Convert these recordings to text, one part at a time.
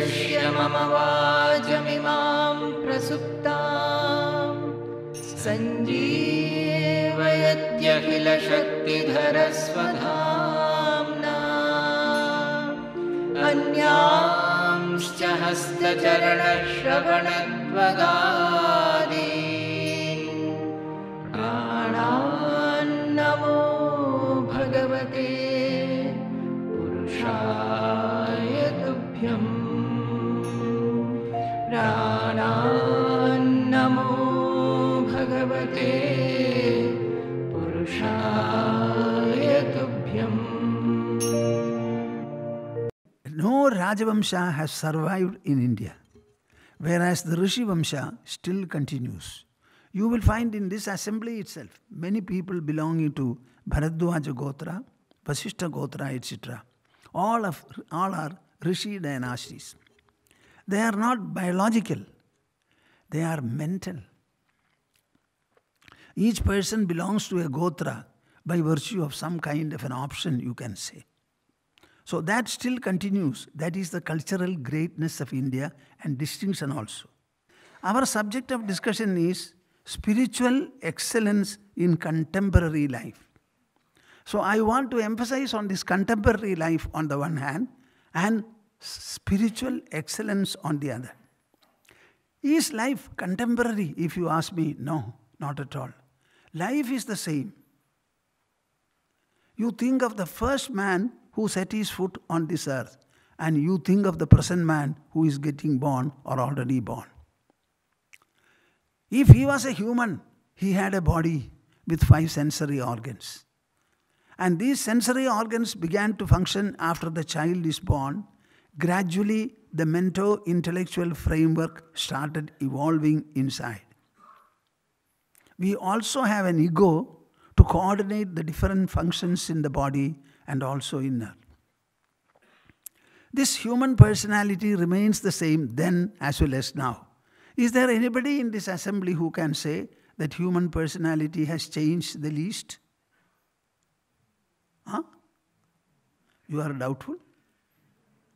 पश्य मम वाजमिमां प्रसुप्ता सञ्जीवयत्यखिलशक्तिधर अन्यांश्च हस्तचरणश्रवणत्वगा Rajavamsa has survived in India, whereas the Rishi Vamsa still continues. You will find in this assembly itself many people belonging to Bharadwaja Gotra, Vasishtha Gotra, etc. All, of, all are Rishi dynasties. They are not biological, they are mental. Each person belongs to a Gotra by virtue of some kind of an option, you can say. So that still continues. That is the cultural greatness of India and distinction also. Our subject of discussion is spiritual excellence in contemporary life. So I want to emphasize on this contemporary life on the one hand and spiritual excellence on the other. Is life contemporary if you ask me? No, not at all. Life is the same. You think of the first man who set his foot on this earth, and you think of the present man who is getting born or already born. If he was a human, he had a body with five sensory organs. And these sensory organs began to function after the child is born. Gradually, the mental intellectual framework started evolving inside. We also have an ego to coordinate the different functions in the body and also inner. This human personality remains the same then as well as now. Is there anybody in this assembly who can say that human personality has changed the least? Huh? You are doubtful?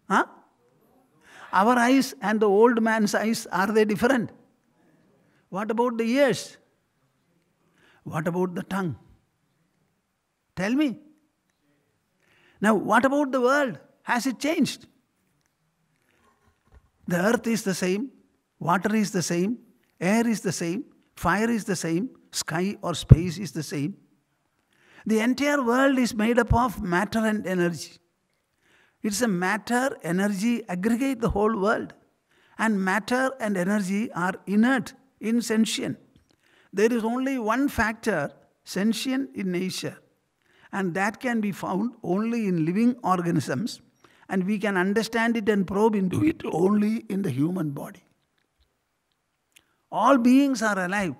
Huh? Our eyes and the old man's eyes, are they different? What about the ears? What about the tongue? Tell me. Now, what about the world? Has it changed? The earth is the same, water is the same, air is the same, fire is the same, sky or space is the same. The entire world is made up of matter and energy. It's a matter energy aggregate the whole world. And matter and energy are inert, insentient. There is only one factor, sentient in nature, and that can be found only in living organisms. And we can understand it and probe into it only in the human body. All beings are alive,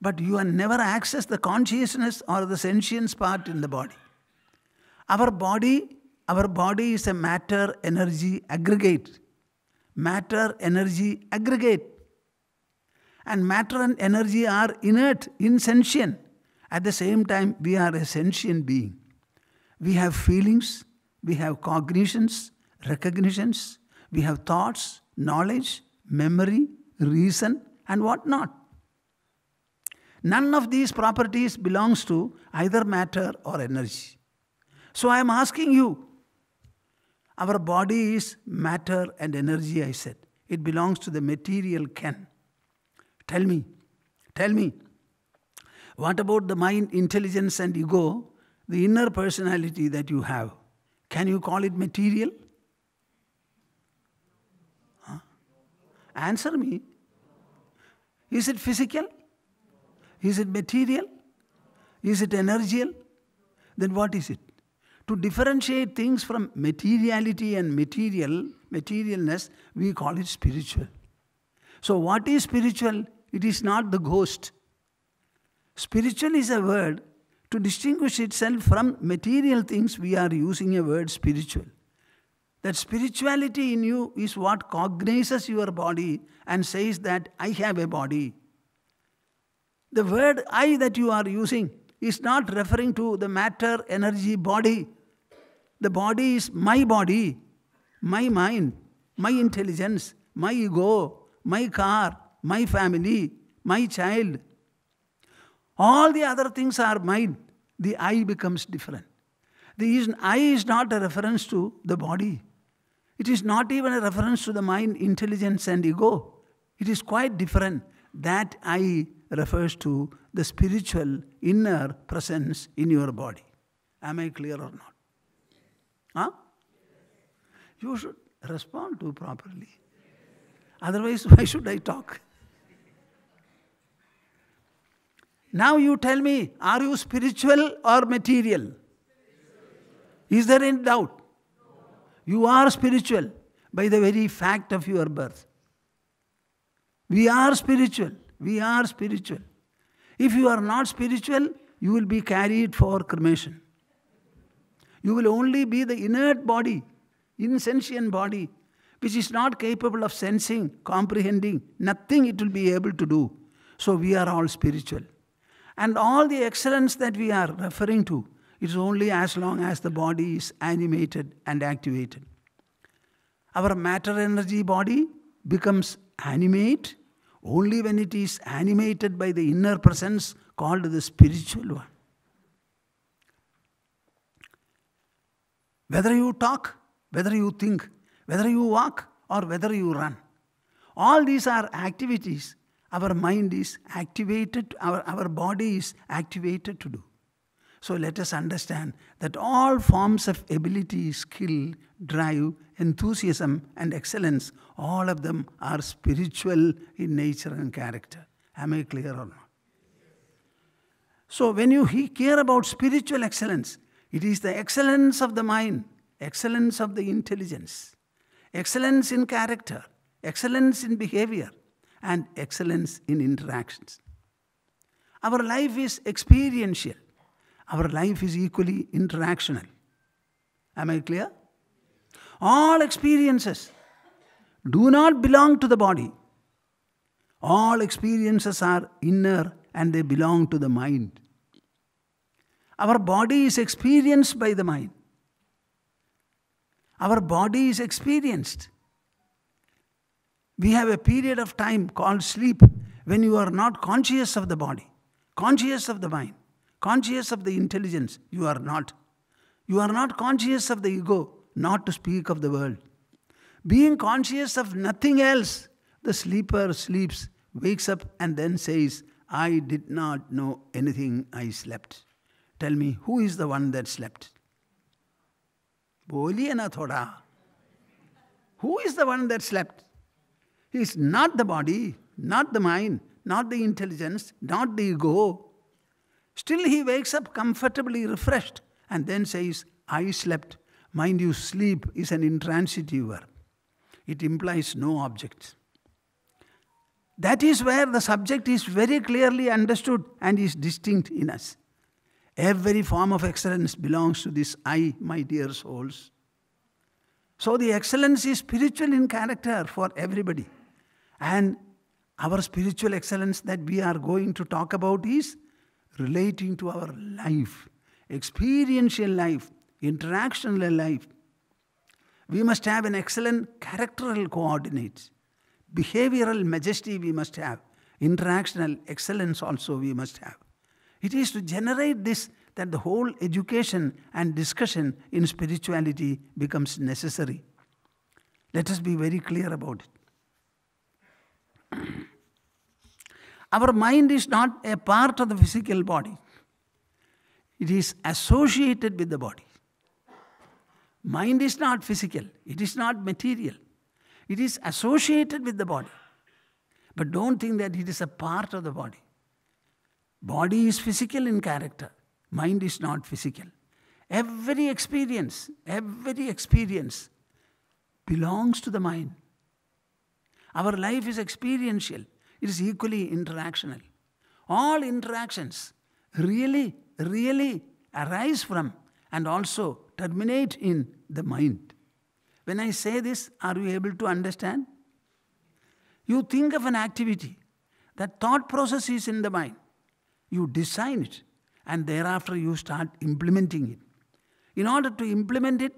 but you can never access the consciousness or the sentience part in the body. Our body, our body is a matter energy aggregate. Matter energy aggregate. And matter and energy are inert, insentient. At the same time, we are a sentient being. We have feelings, we have cognitions, recognitions, we have thoughts, knowledge, memory, reason, and whatnot. None of these properties belongs to either matter or energy. So I am asking you, our body is matter and energy, I said. It belongs to the material Ken. Tell me, tell me, what about the mind, intelligence, and ego? The inner personality that you have. Can you call it material? Huh? Answer me. Is it physical? Is it material? Is it energial? Then what is it? To differentiate things from materiality and material, materialness, we call it spiritual. So, what is spiritual? It is not the ghost. Spiritual is a word to distinguish itself from material things, we are using a word spiritual. That spirituality in you is what cognizes your body and says that I have a body. The word I that you are using is not referring to the matter, energy, body. The body is my body, my mind, my intelligence, my ego, my car, my family, my child, all the other things are mine. The I becomes different. The I is not a reference to the body. It is not even a reference to the mind, intelligence, and ego. It is quite different. That I refers to the spiritual inner presence in your body. Am I clear or not? Huh? You should respond to properly. Otherwise, why should I talk? Now you tell me, are you spiritual or material? Is there any doubt? You are spiritual by the very fact of your birth. We are spiritual. We are spiritual. If you are not spiritual, you will be carried for cremation. You will only be the inert body, insentient body, which is not capable of sensing, comprehending, nothing it will be able to do. So we are all spiritual. And all the excellence that we are referring to is only as long as the body is animated and activated. Our matter energy body becomes animate only when it is animated by the inner presence called the spiritual one. Whether you talk, whether you think, whether you walk, or whether you run, all these are activities our mind is activated, our, our body is activated to do. So let us understand that all forms of ability, skill, drive, enthusiasm, and excellence, all of them are spiritual in nature and character. Am I clear or not? So when you care about spiritual excellence, it is the excellence of the mind, excellence of the intelligence, excellence in character, excellence in behavior, and excellence in interactions. Our life is experiential. Our life is equally interactional. Am I clear? All experiences do not belong to the body. All experiences are inner and they belong to the mind. Our body is experienced by the mind. Our body is experienced. We have a period of time called sleep when you are not conscious of the body, conscious of the mind, conscious of the intelligence. You are not. You are not conscious of the ego, not to speak of the world. Being conscious of nothing else, the sleeper sleeps, wakes up, and then says, I did not know anything, I slept. Tell me, who is the one that slept? बोलिए ना थोड़ा that slept? He is not the body, not the mind, not the intelligence, not the ego. Still, he wakes up comfortably refreshed and then says, I slept. Mind you, sleep is an intransitive verb, it implies no object. That is where the subject is very clearly understood and is distinct in us. Every form of excellence belongs to this I, my dear souls. So the excellence is spiritual in character for everybody. And our spiritual excellence that we are going to talk about is relating to our life, experiential life, interactional life. We must have an excellent characteral coordinate, behavioral majesty we must have, interactional excellence also we must have. It is to generate this that the whole education and discussion in spirituality becomes necessary. Let us be very clear about it. Our mind is not a part of the physical body. It is associated with the body. Mind is not physical. It is not material. It is associated with the body. But don't think that it is a part of the body. Body is physical in character. Mind is not physical. Every experience, every experience belongs to the mind. Our life is experiential, it is equally interactional. All interactions really, really arise from and also terminate in the mind. When I say this, are you able to understand? You think of an activity, that thought process is in the mind. You design it, and thereafter you start implementing it. In order to implement it,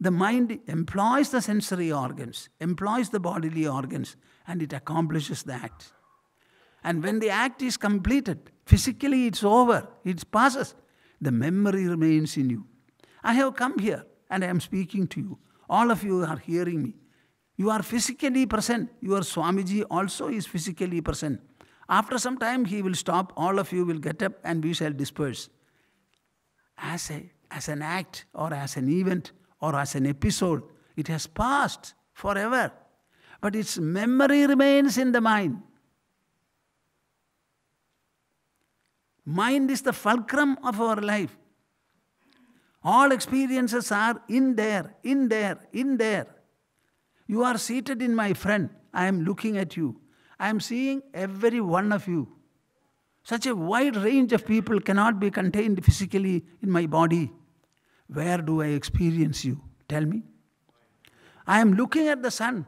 the mind employs the sensory organs, employs the bodily organs, and it accomplishes the act. And when the act is completed, physically it's over, it passes, the memory remains in you. I have come here and I am speaking to you. All of you are hearing me. You are physically present. Your Swamiji also is physically present. After some time, he will stop. All of you will get up and we shall disperse. As, a, as an act or as an event, or as an episode. It has passed forever. But its memory remains in the mind. Mind is the fulcrum of our life. All experiences are in there, in there, in there. You are seated in my friend. I am looking at you. I am seeing every one of you. Such a wide range of people cannot be contained physically in my body. Where do I experience you? Tell me. I am looking at the sun,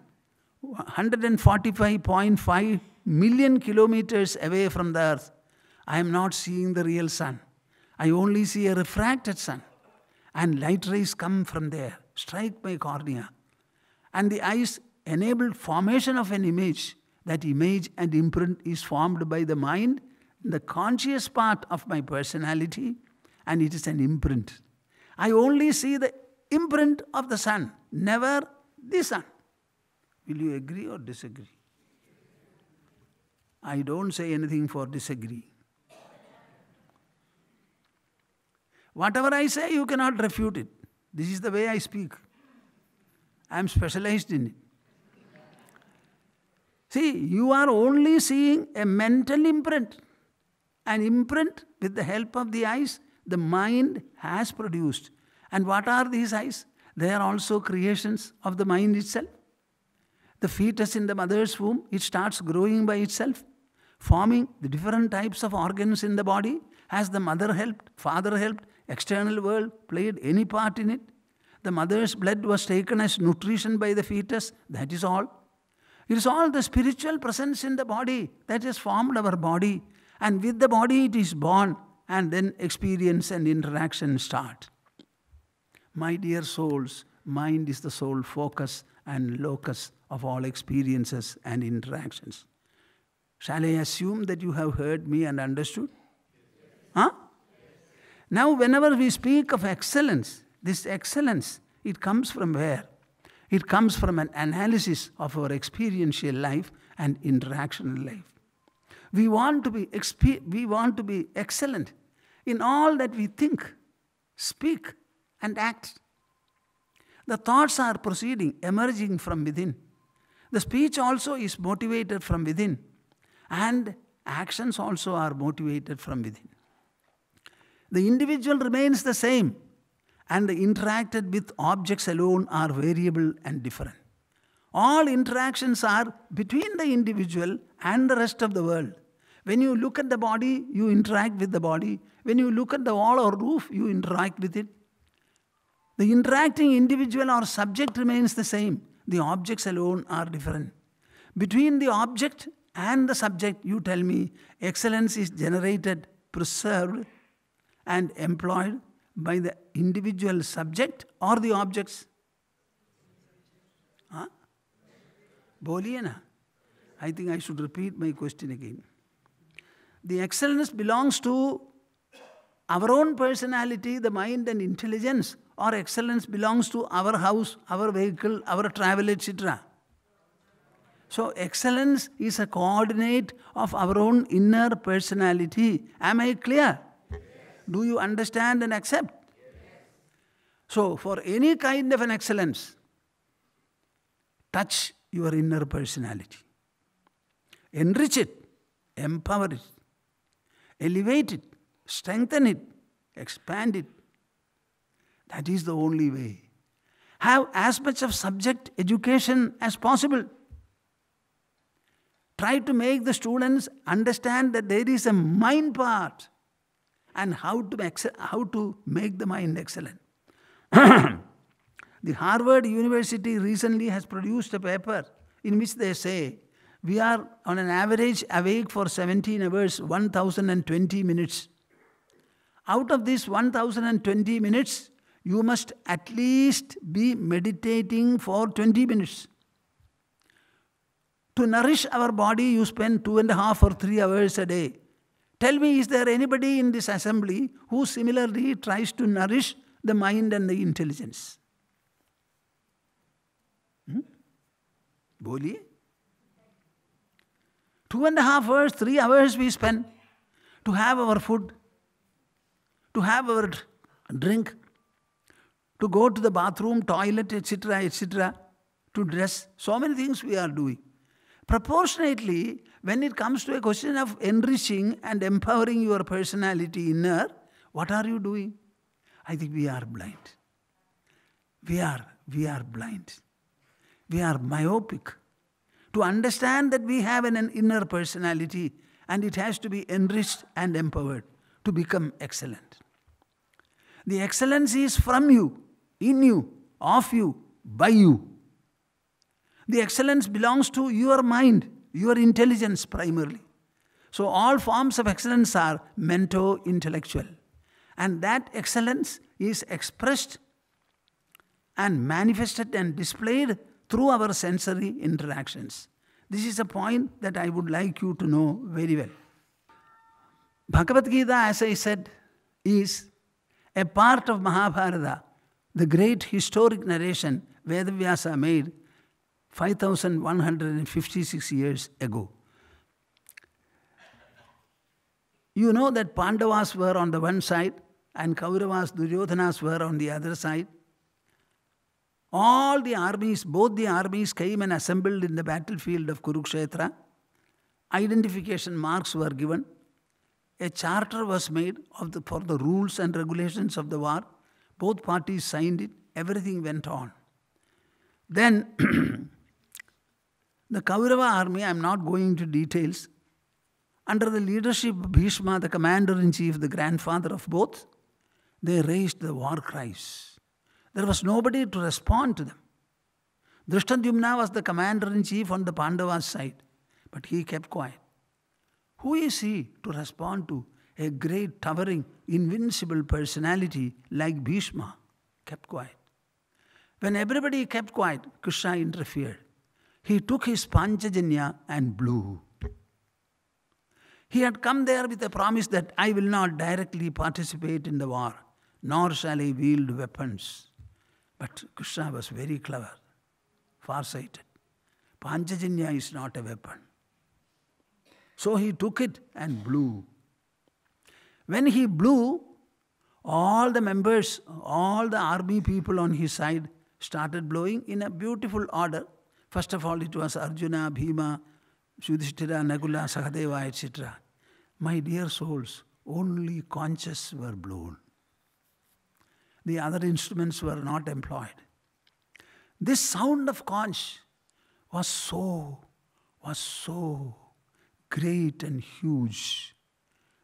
145.5 million kilometers away from the earth. I am not seeing the real sun. I only see a refracted sun. And light rays come from there, strike my cornea. And the eyes enable formation of an image. That image and imprint is formed by the mind, the conscious part of my personality, and it is an imprint. I only see the imprint of the sun, never the sun. Will you agree or disagree? I don't say anything for disagree. Whatever I say, you cannot refute it. This is the way I speak. I am specialized in it. See, you are only seeing a mental imprint, an imprint with the help of the eyes the mind has produced. And what are these eyes? They are also creations of the mind itself. The fetus in the mother's womb, it starts growing by itself, forming the different types of organs in the body. Has the mother helped, father helped, external world played any part in it? The mother's blood was taken as nutrition by the fetus, that is all. It is all the spiritual presence in the body that has formed our body. And with the body it is born and then experience and interaction start. My dear souls, mind is the sole focus and locus of all experiences and interactions. Shall I assume that you have heard me and understood? Huh? Now, whenever we speak of excellence, this excellence, it comes from where? It comes from an analysis of our experiential life and interactional life. We want to be, we want to be excellent in all that we think, speak, and act. The thoughts are proceeding, emerging from within. The speech also is motivated from within, and actions also are motivated from within. The individual remains the same, and the interacted with objects alone are variable and different. All interactions are between the individual and the rest of the world. When you look at the body, you interact with the body. When you look at the wall or roof, you interact with it. The interacting individual or subject remains the same. The objects alone are different. Between the object and the subject, you tell me, excellence is generated, preserved, and employed by the individual subject or the objects. Huh? Boliye na? I think I should repeat my question again. The excellence belongs to our own personality, the mind and intelligence, or excellence belongs to our house, our vehicle, our travel, etc. So, excellence is a coordinate of our own inner personality. Am I clear? Yes. Do you understand and accept? Yes. So, for any kind of an excellence, touch your inner personality, enrich it, empower it elevate it, strengthen it, expand it. That is the only way. Have as much of subject education as possible. Try to make the students understand that there is a mind part and how to, how to make the mind excellent. the Harvard University recently has produced a paper in which they say we are on an average awake for 17 hours, 1020 minutes. Out of these 1020 minutes, you must at least be meditating for 20 minutes. To nourish our body, you spend two and a half or three hours a day. Tell me, is there anybody in this assembly who similarly tries to nourish the mind and the intelligence? Hmm? Two and a half hours, three hours we spend to have our food, to have our drink, to go to the bathroom, toilet, etc., etc., to dress. So many things we are doing. Proportionately, when it comes to a question of enriching and empowering your personality inner, what are you doing? I think we are blind. We are, we are blind. We are myopic to understand that we have an, an inner personality and it has to be enriched and empowered to become excellent. The excellence is from you, in you, of you, by you. The excellence belongs to your mind, your intelligence primarily. So, all forms of excellence are mento intellectual. And that excellence is expressed and manifested and displayed through our sensory interactions. This is a point that I would like you to know very well. Bhagavad Gita, as I said, is a part of Mahabharata, the great historic narration Vedavyasa made 5156 years ago. You know that Pandavas were on the one side and Kauravas, Duryodhanas were on the other side. All the armies, both the armies came and assembled in the battlefield of Kurukshetra. Identification marks were given. A charter was made the, for the rules and regulations of the war. Both parties signed it. Everything went on. Then the Kaurava army, I'm not going into details, under the leadership of Bhishma, the commander in chief, the grandfather of both, they raised the war cries. There was nobody to respond to them. Drishtadyumna was the commander in chief on the Pandavas' side, but he kept quiet. Who is he to respond to a great, towering, invincible personality like Bhishma? Kept quiet. When everybody kept quiet, Krishna interfered. He took his Panchajanya and blew. He had come there with a promise that I will not directly participate in the war, nor shall I wield weapons. But Krishna was very clever, far-sighted. Panchajanya is not a weapon. So he took it and blew. When he blew, all the members, all the army people on his side started blowing in a beautiful order. First of all, it was Arjuna, Bhima, Sudhishthira, Nagula, Sahadeva, etc. My dear souls, only conscious were blown the other instruments were not employed. This sound of conch was so, was so great and huge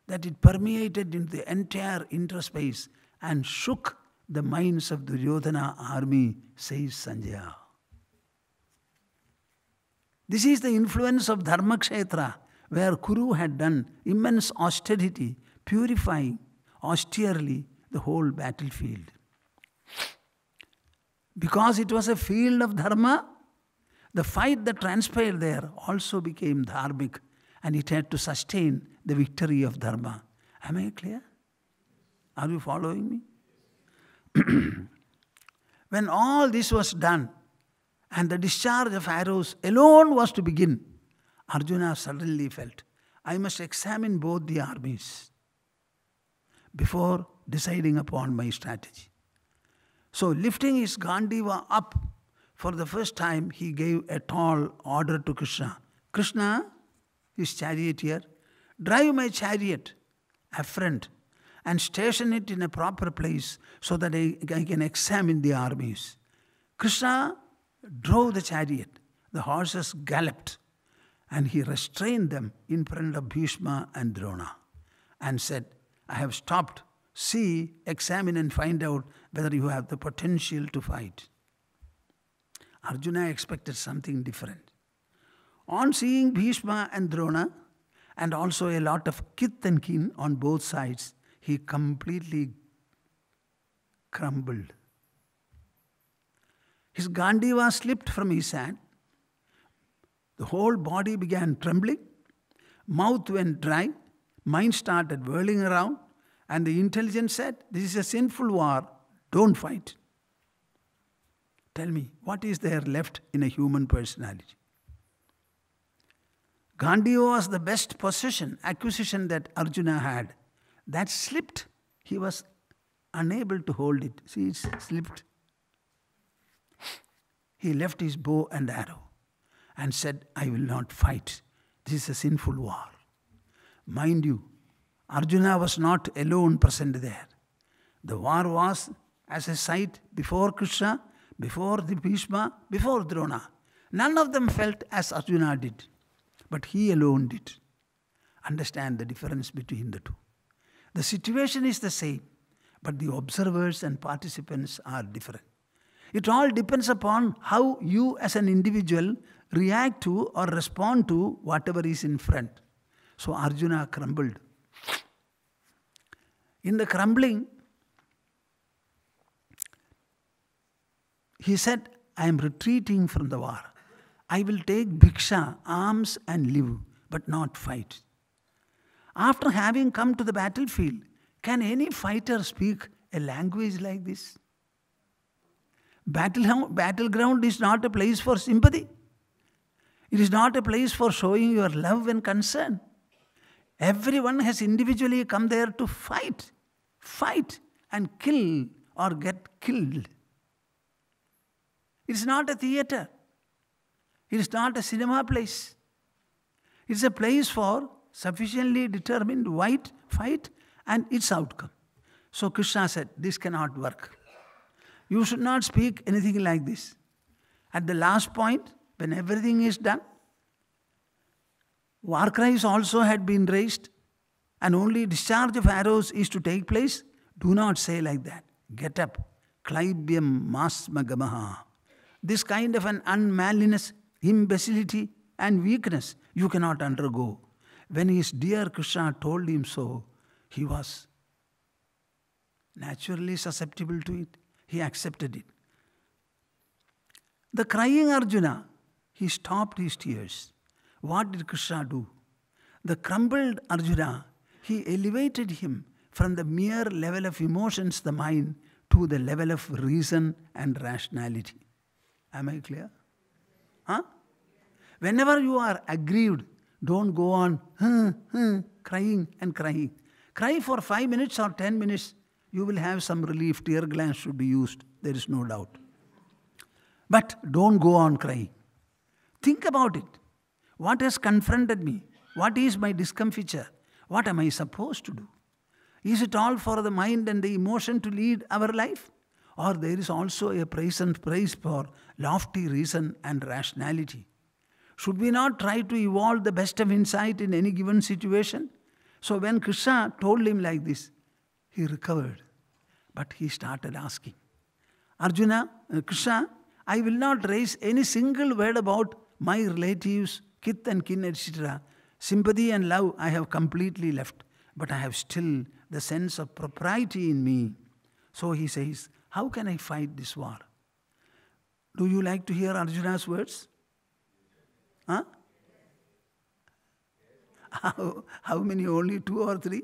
that it permeated into the entire interspace and shook the minds of the Duryodhana army, says Sanjaya. This is the influence of Dharmakshetra, where Kuru had done immense austerity, purifying austerely the whole battlefield. Because it was a field of dharma, the fight that transpired there also became dharmic and it had to sustain the victory of dharma. Am I clear? Are you following me? when all this was done and the discharge of arrows alone was to begin, Arjuna suddenly felt, I must examine both the armies before deciding upon my strategy. So, lifting his Gandiva up, for the first time he gave a tall order to Krishna Krishna, his charioteer, drive my chariot, a friend, and station it in a proper place so that I, I can examine the armies. Krishna drove the chariot, the horses galloped, and he restrained them in front of Bhishma and Drona and said, I have stopped See, examine, and find out whether you have the potential to fight. Arjuna expected something different. On seeing Bhishma and Drona, and also a lot of kith and kin on both sides, he completely crumbled. His Gandiva slipped from his hand. The whole body began trembling, mouth went dry, mind started whirling around, and the intelligence said, This is a sinful war, don't fight. Tell me, what is there left in a human personality? Gandhi was the best possession, acquisition that Arjuna had. That slipped. He was unable to hold it. See, it slipped. He left his bow and arrow and said, I will not fight. This is a sinful war. Mind you, Arjuna was not alone present there. The war was as a sight before Krishna, before the Bhishma, before Drona. None of them felt as Arjuna did, but he alone did. Understand the difference between the two. The situation is the same, but the observers and participants are different. It all depends upon how you as an individual react to or respond to whatever is in front. So Arjuna crumbled in the crumbling, he said, I am retreating from the war. I will take bhiksha, arms, and live, but not fight. After having come to the battlefield, can any fighter speak a language like this? Battle, battleground is not a place for sympathy. It is not a place for showing your love and concern. Everyone has individually come there to fight, fight and kill or get killed. It's not a theater. It's not a cinema place. It's a place for sufficiently determined white fight and its outcome. So Krishna said, This cannot work. You should not speak anything like this. At the last point, when everything is done, War cries also had been raised, and only discharge of arrows is to take place. Do not say like that. Get up. Klaibyam masmagamaha. This kind of an unmanliness, imbecility, and weakness you cannot undergo. When his dear Krishna told him so, he was naturally susceptible to it. He accepted it. The crying Arjuna, he stopped his tears what did Krishna do? The crumbled Arjuna, he elevated him from the mere level of emotions, the mind, to the level of reason and rationality. Am I clear? Huh? Whenever you are aggrieved, don't go on crying and crying. Cry for five minutes or ten minutes, you will have some relief. Tear glands should be used, there is no doubt. But don't go on crying. Think about it. What has confronted me? What is my discomfiture? What am I supposed to do? Is it all for the mind and the emotion to lead our life? Or there is also a praise and praise for lofty reason and rationality? Should we not try to evolve the best of insight in any given situation? So when Krishna told him like this, he recovered. But he started asking, Arjuna, uh, Krishna, I will not raise any single word about my relatives kith and kin, etc. Sympathy and love I have completely left, but I have still the sense of propriety in me. So he says, How can I fight this war? Do you like to hear Arjuna's words? Huh? How, how many? Only two or three?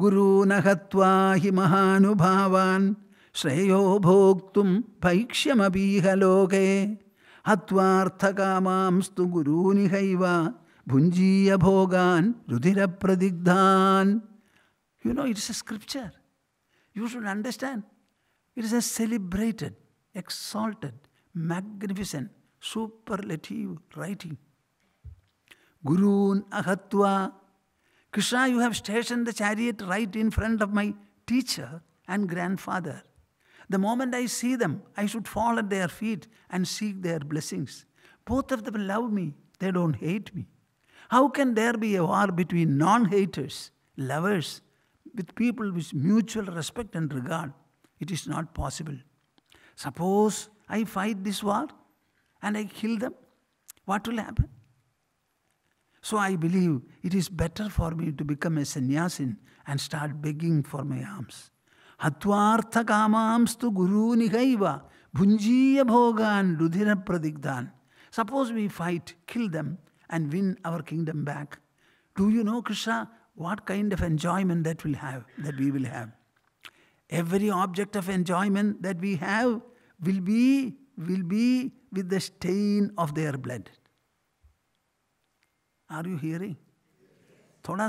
गुरून् हत्वा हि Shreyo श्रेयो भोक्तुं भैक्ष्यमपीह लोके അത്വാർത്ഥകാമാംസ്തു ഗുരൂനിഹൈവ ഭുഞ്ജീയ ഭോഗാൻ രുധിരപ്രതിഗ്ധാൻ you know it's a scripture you should understand it's a celebrated exalted magnificent superlative writing ഗുരൂൻ അഹത്വ Krishna, you have stationed the chariot right in front of my teacher and grandfather. The moment I see them, I should fall at their feet and seek their blessings. Both of them love me, they don't hate me. How can there be a war between non haters, lovers, with people with mutual respect and regard? It is not possible. Suppose I fight this war and I kill them, what will happen? So I believe it is better for me to become a sannyasin and start begging for my alms. ಹತ್ವಾರ್ಥಕಾಮಾಂಸ್ತು ಗುರೂನಿಗೈವ ಭುಂಜೀಯ ಭೋಗಾನ್ ರುಧಿರ ಪ್ರದಿಗ್ಧಾನ್ suppose we fight kill them and win our kingdom back do you know Krishna what kind of enjoyment that will have that we will have every object of enjoyment that we have will be will be with the stain of their blood are you hearing thoda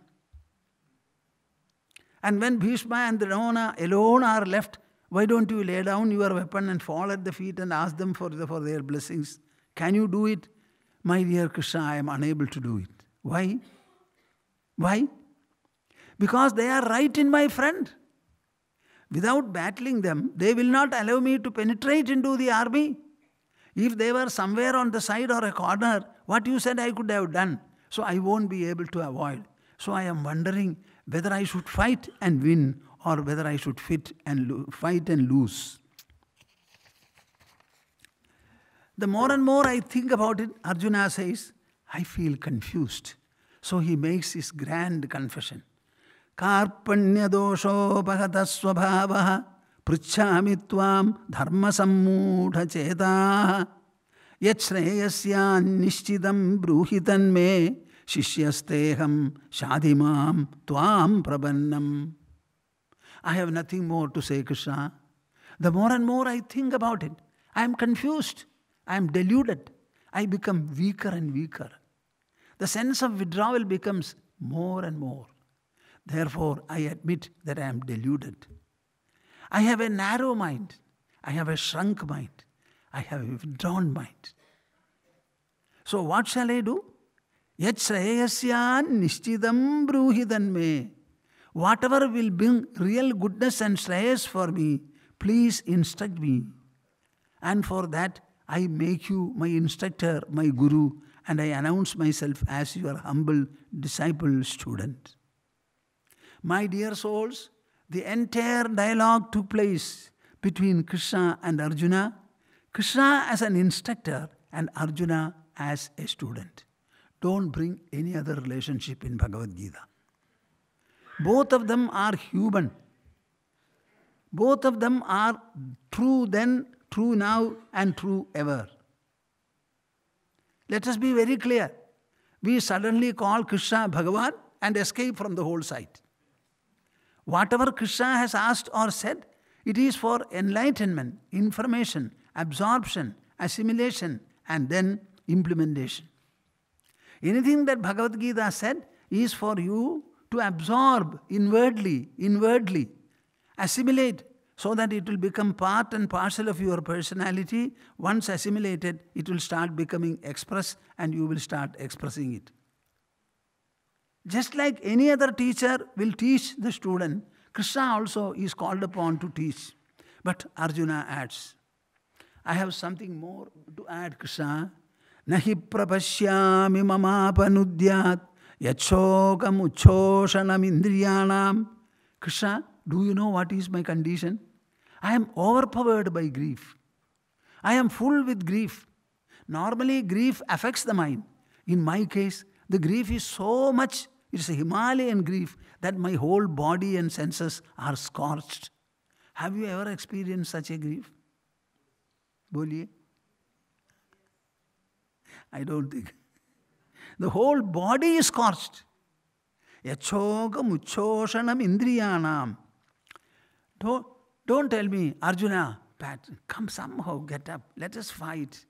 And when Bhishma and Dronana alone are left, why don't you lay down your weapon and fall at the feet and ask them for, the, for their blessings? Can you do it? My dear Krishna, I am unable to do it. Why? Why? Because they are right in my friend. Without battling them, they will not allow me to penetrate into the army. If they were somewhere on the side or a corner, what you said I could have done. So I won't be able to avoid. So I am wondering whether I should fight and win or whether I should fit and fight and lose. The more and more I think about it, Arjuna says, I feel confused. So he makes his grand confession. कार्पण्यदोषोपहतस्वभावः पृच्छामि त्वां धर्मसम्मूढचेताः nishchidam ब्रूहि me. Shishyasteham shadimam tuam prabannam. I have nothing more to say, Krishna. The more and more I think about it, I am confused. I am deluded. I become weaker and weaker. The sense of withdrawal becomes more and more. Therefore, I admit that I am deluded. I have a narrow mind. I have a shrunk mind. I have a withdrawn mind. So, what shall I do? यत् श्रेयस्यान् निश्चितं ब्रूहि तन्मे whatever will bring real goodness and श्रेयस् for me please and for that I make you my instructor, my guru, and I announce myself as your humble disciple student. My dear souls, the entire dialogue took place between Krishna and Arjuna, Krishna as an instructor, and Arjuna as a student. Don't bring any other relationship in Bhagavad Gita. Both of them are human. Both of them are true then, true now, and true ever. Let us be very clear. We suddenly call Krishna Bhagavan and escape from the whole site. Whatever Krishna has asked or said, it is for enlightenment, information, absorption, assimilation, and then implementation. Anything that Bhagavad Gita said is for you to absorb inwardly, inwardly, assimilate, so that it will become part and parcel of your personality. Once assimilated, it will start becoming express and you will start expressing it. Just like any other teacher will teach the student, Krishna also is called upon to teach. But Arjuna adds, I have something more to add, Krishna. न हि प्रपश्यामि ममापनुद्यात् yachokamuchoshanamindriyanam. Krishna, do you know what is my condition? I am overpowered by grief. I am full with grief. Normally, grief affects the mind. In my case, the grief is so much, it's a Himalayan grief, that my whole body and senses are scorched. Have you ever experienced such a grief? Boliye. I don't think. The whole body is scorched. Yachogam uchoshanam indriyanam. Don't, don't tell me, Arjuna, Pat, come somehow, get up. Let us fight.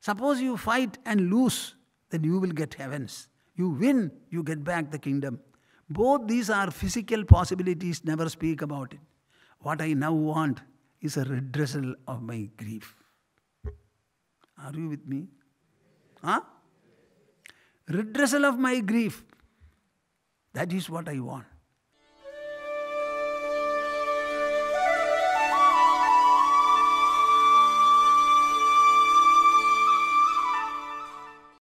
Suppose you fight and lose, then you will get heavens. You win, you get back the kingdom. Both these are physical possibilities, never speak about it. What I now want is a redressal of my grief. Are you with me? Huh? Redressal of my grief. That is what I want.